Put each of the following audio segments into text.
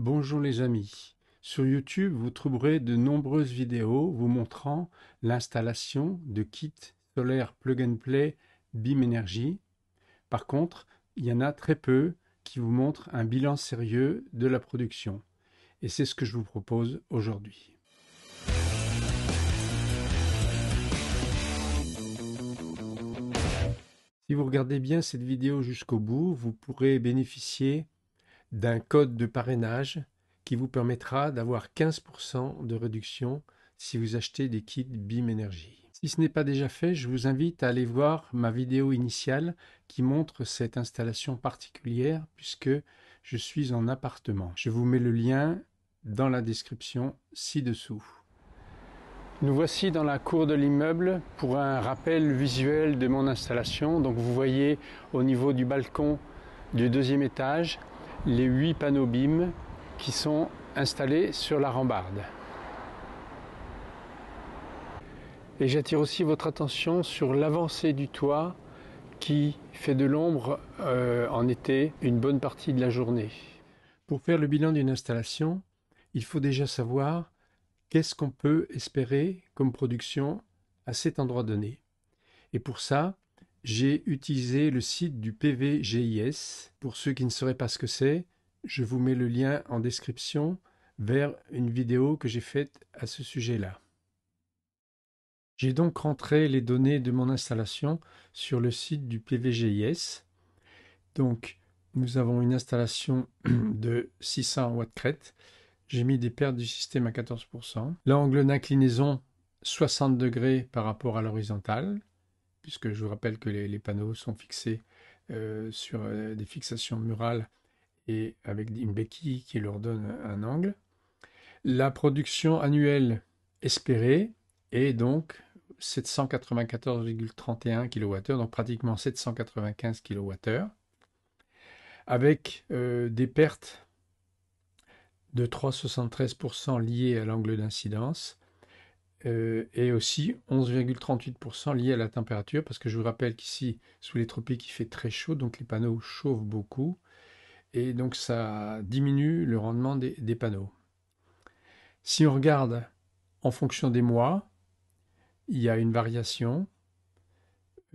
Bonjour les amis, sur YouTube vous trouverez de nombreuses vidéos vous montrant l'installation de kits solaires plug and play BIM Energy. Par contre, il y en a très peu qui vous montrent un bilan sérieux de la production et c'est ce que je vous propose aujourd'hui. Si vous regardez bien cette vidéo jusqu'au bout, vous pourrez bénéficier d'un code de parrainage qui vous permettra d'avoir 15% de réduction si vous achetez des kits BIM Energy. Si ce n'est pas déjà fait, je vous invite à aller voir ma vidéo initiale qui montre cette installation particulière puisque je suis en appartement. Je vous mets le lien dans la description ci-dessous. Nous voici dans la cour de l'immeuble pour un rappel visuel de mon installation. Donc vous voyez au niveau du balcon du deuxième étage les huit panneaux BIM qui sont installés sur la rambarde. Et j'attire aussi votre attention sur l'avancée du toit qui fait de l'ombre euh, en été une bonne partie de la journée. Pour faire le bilan d'une installation, il faut déjà savoir qu'est-ce qu'on peut espérer comme production à cet endroit donné. Et pour ça, j'ai utilisé le site du PVGIS. Pour ceux qui ne sauraient pas ce que c'est, je vous mets le lien en description vers une vidéo que j'ai faite à ce sujet-là. J'ai donc rentré les données de mon installation sur le site du PVGIS. Donc, nous avons une installation de 600 watts crête. J'ai mis des pertes du système à 14%. L'angle d'inclinaison 60 degrés par rapport à l'horizontale puisque je vous rappelle que les, panneaux sont fixés euh, sur euh, des fixations murales et avec une béquille qui leur donne un angle. La production annuelle espérée est donc 794,31 kWh, donc pratiquement 795 kWh, avec euh, des pertes de 3,73% liées à l'angle d'incidence et euh, aussi 11,38% lié à la température, parce que je vous rappelle qu'ici, sous les tropiques, il fait très chaud, donc les panneaux chauffent beaucoup, et donc ça diminue le rendement des, panneaux. Si on regarde en fonction des mois, il y a une variation,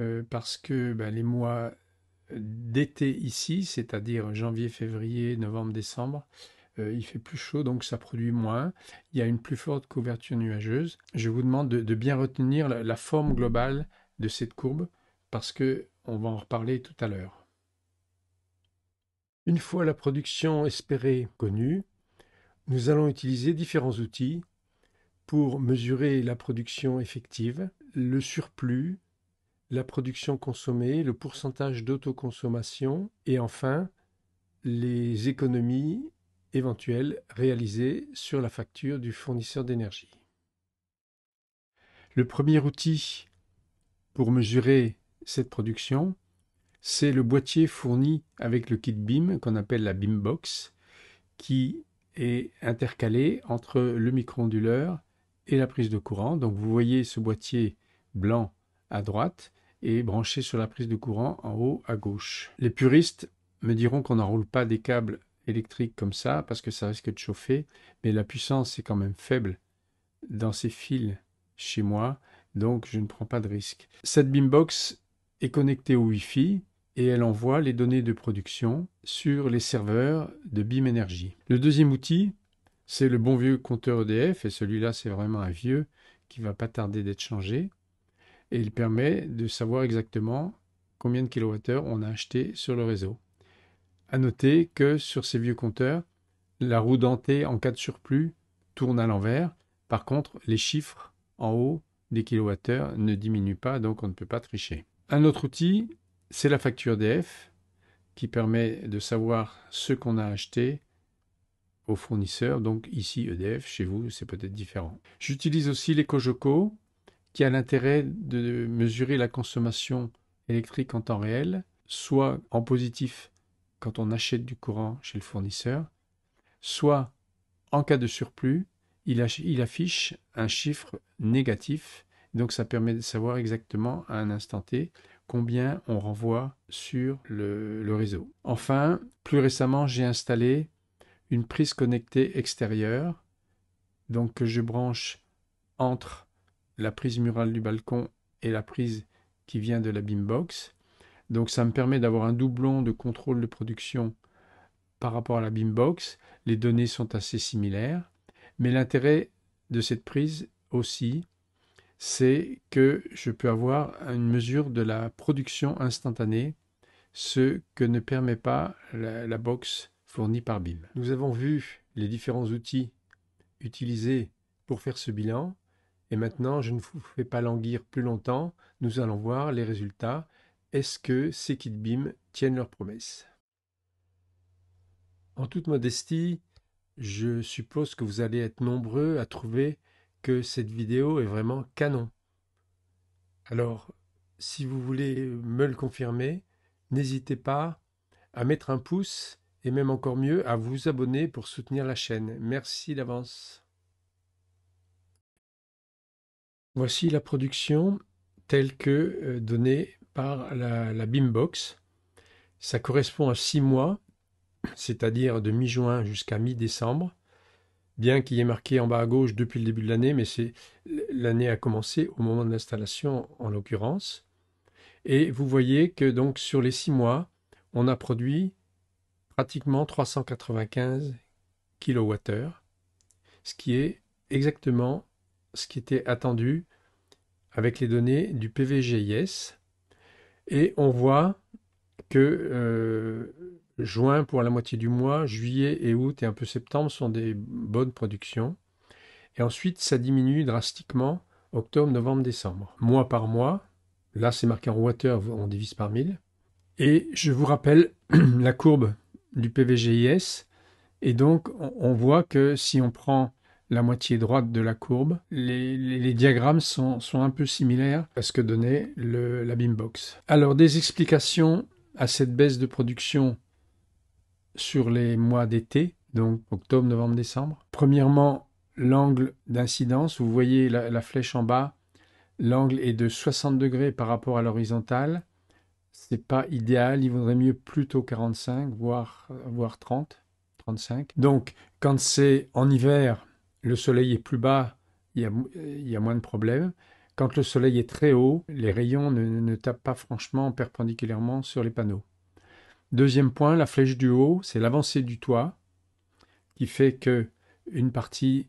euh, parce que ben, les mois d'été ici, c'est-à-dire janvier, février, novembre, décembre, euh, il fait plus chaud donc ça produit moins, il y a une plus forte couverture nuageuse. Je vous demande de, bien retenir la, forme globale de cette courbe parce que on va en reparler tout à l'heure. Une fois la production espérée connue, nous allons utiliser différents outils pour mesurer la production effective, le surplus, la production consommée, le pourcentage d'autoconsommation et enfin les économies éventuelle réalisée sur la facture du fournisseur d'énergie. Le premier outil pour mesurer cette production, c'est le boîtier fourni avec le kit BIM qu'on appelle la BIM Box, qui est intercalé entre le micro-onduleur et la prise de courant. Donc vous voyez ce boîtier blanc à droite et branché sur la prise de courant en haut à gauche. Les puristes me diront qu'on n'enroule pas des câbles électrique comme ça parce que ça risque de chauffer, mais la puissance est quand même faible dans ces fils chez moi, donc je ne prends pas de risque. Cette Beambox est connectée au Wi-Fi et elle envoie les données de production sur les serveurs de BIM Energy. Le deuxième outil, c'est le bon vieux compteur EDF, et celui-là c'est vraiment un vieux qui va pas tarder d'être changé, et il permet de savoir exactement combien de kilowattheures on a acheté sur le réseau. À noter que sur ces vieux compteurs, la roue dentée en cas de surplus tourne à l'envers. Par contre, les chiffres en haut des kilowattheures ne diminuent pas, donc on ne peut pas tricher. Un autre outil, c'est la facture DF, qui permet de savoir ce qu'on a acheté au fournisseur. Donc ici EDF, chez vous, c'est peut-être différent. J'utilise aussi l'écojoco, qui a l'intérêt de mesurer la consommation électrique en temps réel, soit en positif quand on achète du courant chez le fournisseur, soit en cas de surplus, il, affiche un chiffre négatif, donc ça permet de savoir exactement à un instant T combien on renvoie sur le, réseau. Enfin, plus récemment, j'ai installé une prise connectée extérieure, donc que je branche entre la prise murale du balcon et la prise qui vient de la Beambox. Donc ça me permet d'avoir un doublon de contrôle de production par rapport à la BIMBOX. Les données sont assez similaires. Mais l'intérêt de cette prise aussi, c'est que je peux avoir une mesure de la production instantanée, ce que ne permet pas la, la box fournie par BIM. Nous avons vu les différents outils utilisés pour faire ce bilan. Et maintenant, je ne vous fais pas languir plus longtemps. Nous allons voir les résultats est-ce que ces bim tiennent leurs promesses En toute modestie, je suppose que vous allez être nombreux à trouver que cette vidéo est vraiment canon. Alors, si vous voulez me le confirmer, n'hésitez pas à mettre un pouce et même encore mieux à vous abonner pour soutenir la chaîne. Merci d'avance. Voici la production telle que euh, donnée par la, BIMBOX, Ça correspond à six mois, c'est-à-dire de mi-juin jusqu'à mi-décembre, bien qu'il y ait marqué en bas à gauche depuis le début de l'année, mais c'est l'année a commencé au moment de l'installation en l'occurrence. Et vous voyez que donc sur les six mois, on a produit pratiquement 395 kWh, ce qui est exactement ce qui était attendu avec les données du PVGIS. Et on voit que euh, juin pour la moitié du mois, juillet et août et un peu septembre sont des bonnes productions. Et ensuite, ça diminue drastiquement octobre, novembre, décembre. Mois par mois, là c'est marqué en water, on divise par 1000. Et je vous rappelle la courbe du PVGIS. Et donc, on voit que si on prend la moitié droite de la courbe. Les, diagrammes sont, un peu similaires à ce que donnait le, la Beambox. Alors, des explications à cette baisse de production sur les mois d'été, donc octobre, novembre, décembre. Premièrement, l'angle d'incidence, vous voyez la, flèche en bas, l'angle est de 60 degrés par rapport à l'horizontale. C'est pas idéal, il vaudrait mieux plutôt 45, voire, voire 30, 35. Donc, quand c'est en hiver, le soleil est plus bas, il y a, moins de problèmes. Quand le soleil est très haut, les rayons ne, tapent pas franchement perpendiculairement sur les panneaux. Deuxième point, la flèche du haut, c'est l'avancée du toit qui fait que une partie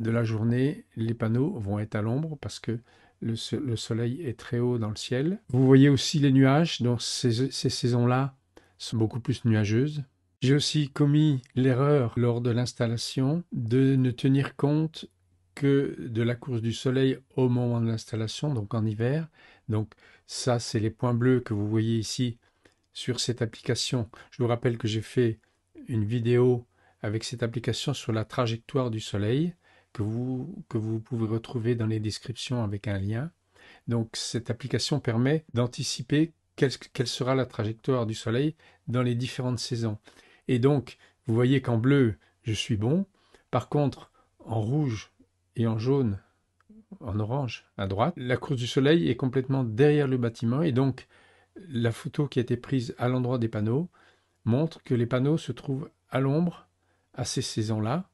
de la journée, les panneaux vont être à l'ombre parce que le, soleil est très haut dans le ciel. Vous voyez aussi les nuages, donc ces saisons-là sont beaucoup plus nuageuses. J'ai aussi commis l'erreur lors de l'installation de ne tenir compte que de la course du soleil au moment de l'installation, donc en hiver. Donc ça, c'est les points bleus que vous voyez ici sur cette application. Je vous rappelle que j'ai fait une vidéo avec cette application sur la trajectoire du soleil que vous, que vous pouvez retrouver dans les descriptions avec un lien. Donc cette application permet d'anticiper quelle sera la trajectoire du soleil dans les différentes saisons. Et donc, vous voyez qu'en bleu, je suis bon. Par contre, en rouge et en jaune, en orange, à droite, la course du soleil est complètement derrière le bâtiment. Et donc, la photo qui a été prise à l'endroit des panneaux montre que les panneaux se trouvent à l'ombre à ces saisons-là.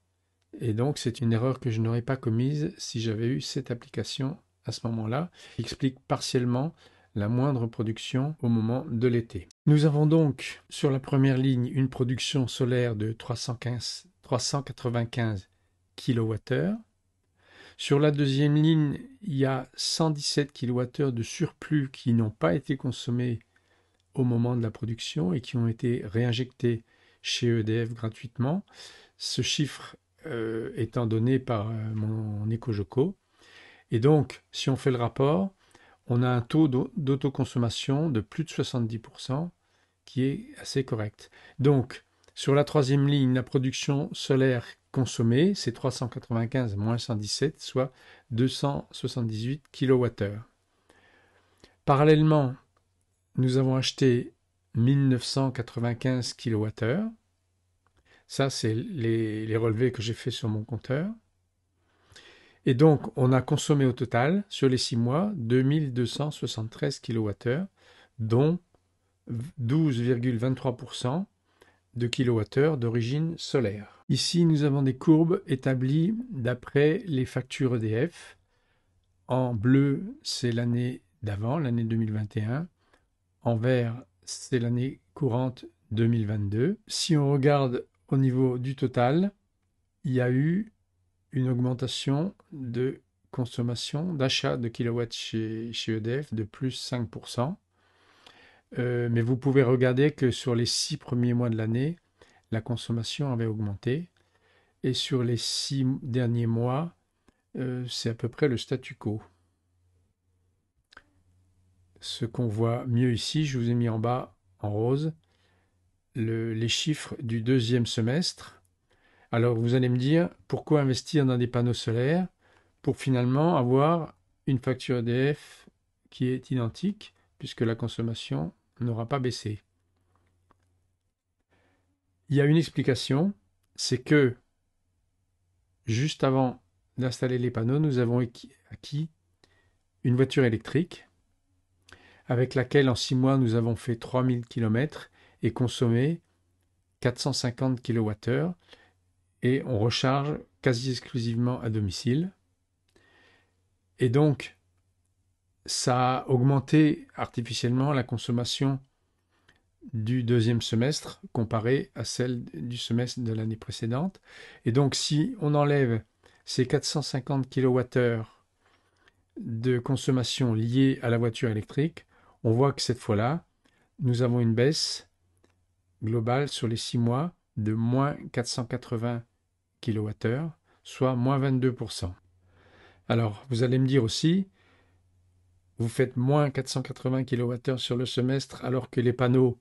Et donc, c'est une erreur que je n'aurais pas commise si j'avais eu cette application à ce moment-là. Explique partiellement la moindre production au moment de l'été. Nous avons donc sur la première ligne une production solaire de 395 kWh. Sur la deuxième ligne, il y a 117 kWh de surplus qui n'ont pas été consommés au moment de la production et qui ont été réinjectés chez EDF gratuitement. Ce chiffre euh, étant donné par euh, mon Ecojoco. Et donc, si on fait le rapport, on a un taux d'autoconsommation de plus de 70% qui est assez correct. Donc, sur la troisième ligne, la production solaire consommée, c'est 395 moins 117, soit 278 kWh. Parallèlement, nous avons acheté 1995 kWh. Ça, c'est les, les relevés que j'ai fait sur mon compteur. Et donc, on a consommé au total, sur les six mois, 2273 kWh, dont 12,23% de kWh d'origine solaire. Ici, nous avons des courbes établies d'après les factures EDF. En bleu, c'est l'année d'avant, l'année 2021. En vert, c'est l'année courante 2022. Si on regarde au niveau du total, il y a eu une augmentation de consommation, d'achat de kilowatts chez, EDF e de plus 5%. Euh, mais vous pouvez regarder que sur les six premiers mois de l'année, la consommation avait augmenté. Et sur les six derniers mois, euh, c'est à peu près le statu quo. Ce qu'on voit mieux ici, je vous ai mis en bas en rose les chiffres du deuxième semestre alors vous allez me dire, pourquoi investir dans des panneaux solaires pour finalement avoir une facture EDF qui est identique puisque la consommation n'aura pas baissé Il y a une explication, c'est que juste avant d'installer les panneaux, nous avons acquis une voiture électrique avec laquelle en six mois nous avons fait 3000 km et consommé 450 kWh et on recharge quasi exclusivement à domicile. Et donc, ça a augmenté artificiellement la consommation du deuxième semestre comparé à celle du semestre de l'année précédente. Et donc, si on enlève ces 450 kWh de consommation liée à la voiture électrique, on voit que cette fois-là, nous avons une baisse globale sur les six mois de moins 480 kWh, soit moins 22%. Alors, vous allez me dire aussi, vous faites moins 480 kWh sur le semestre alors que les panneaux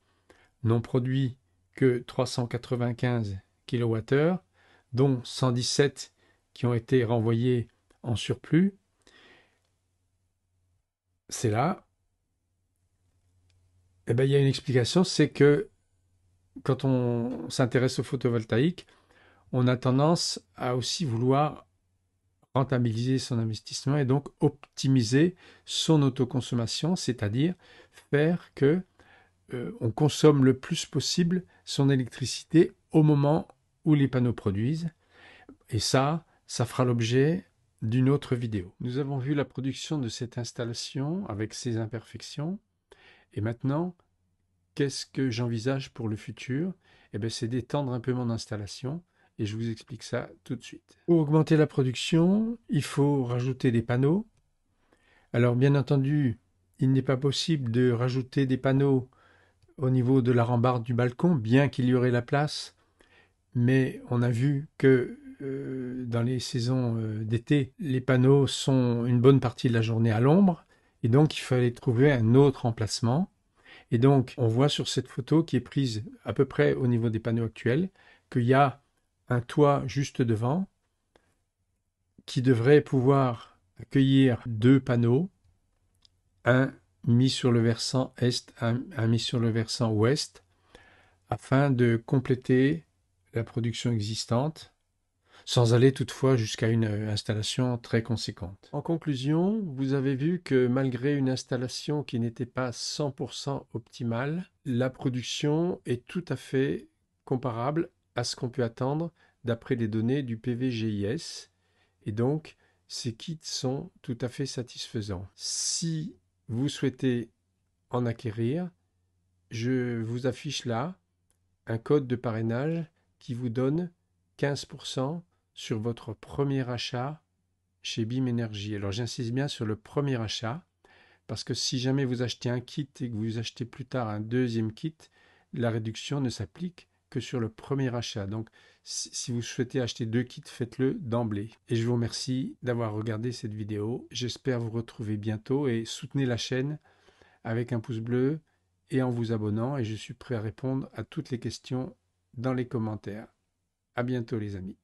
n'ont produit que 395 kWh, dont 117 qui ont été renvoyés en surplus. C'est là. Eh bien, il y a une explication, c'est que quand on s'intéresse au photovoltaïque, on a tendance à aussi vouloir rentabiliser son investissement et donc optimiser son autoconsommation, c'est-à-dire faire que euh, on consomme le plus possible son électricité au moment où les panneaux produisent. Et ça, ça fera l'objet d'une autre vidéo. Nous avons vu la production de cette installation avec ses imperfections. Et maintenant, qu'est-ce que j'envisage pour le futur eh ben, C'est d'étendre un peu mon installation et je vous explique ça tout de suite. Pour augmenter la production, il faut rajouter des panneaux. Alors bien entendu, il n'est pas possible de rajouter des panneaux au niveau de la rambarde du balcon, bien qu'il y aurait la place. Mais on a vu que euh, dans les saisons euh, d'été, les panneaux sont une bonne partie de la journée à l'ombre, et donc il fallait trouver un autre emplacement. Et donc on voit sur cette photo qui est prise à peu près au niveau des panneaux actuels qu'il y a un toit juste devant qui devrait pouvoir accueillir deux panneaux, un mis sur le versant est, un, mis sur le versant ouest, afin de compléter la production existante, sans aller toutefois jusqu'à une installation très conséquente. En conclusion, vous avez vu que malgré une installation qui n'était pas 100% optimale, la production est tout à fait comparable à ce qu'on peut attendre d'après les données du PVGIS. Et donc, ces kits sont tout à fait satisfaisants. Si vous souhaitez en acquérir, je vous affiche là un code de parrainage qui vous donne 15% sur votre premier achat chez BIM Energy. Alors j'insiste bien sur le premier achat, parce que si jamais vous achetez un kit et que vous achetez plus tard un deuxième kit, la réduction ne s'applique sur le premier achat. Donc, si vous souhaitez acheter deux kits, faites-le d'emblée. Et je vous remercie d'avoir regardé cette vidéo. J'espère vous retrouver bientôt et soutenez la chaîne avec un pouce bleu et en vous abonnant. Et je suis prêt à répondre à toutes les questions dans les commentaires. À bientôt les amis.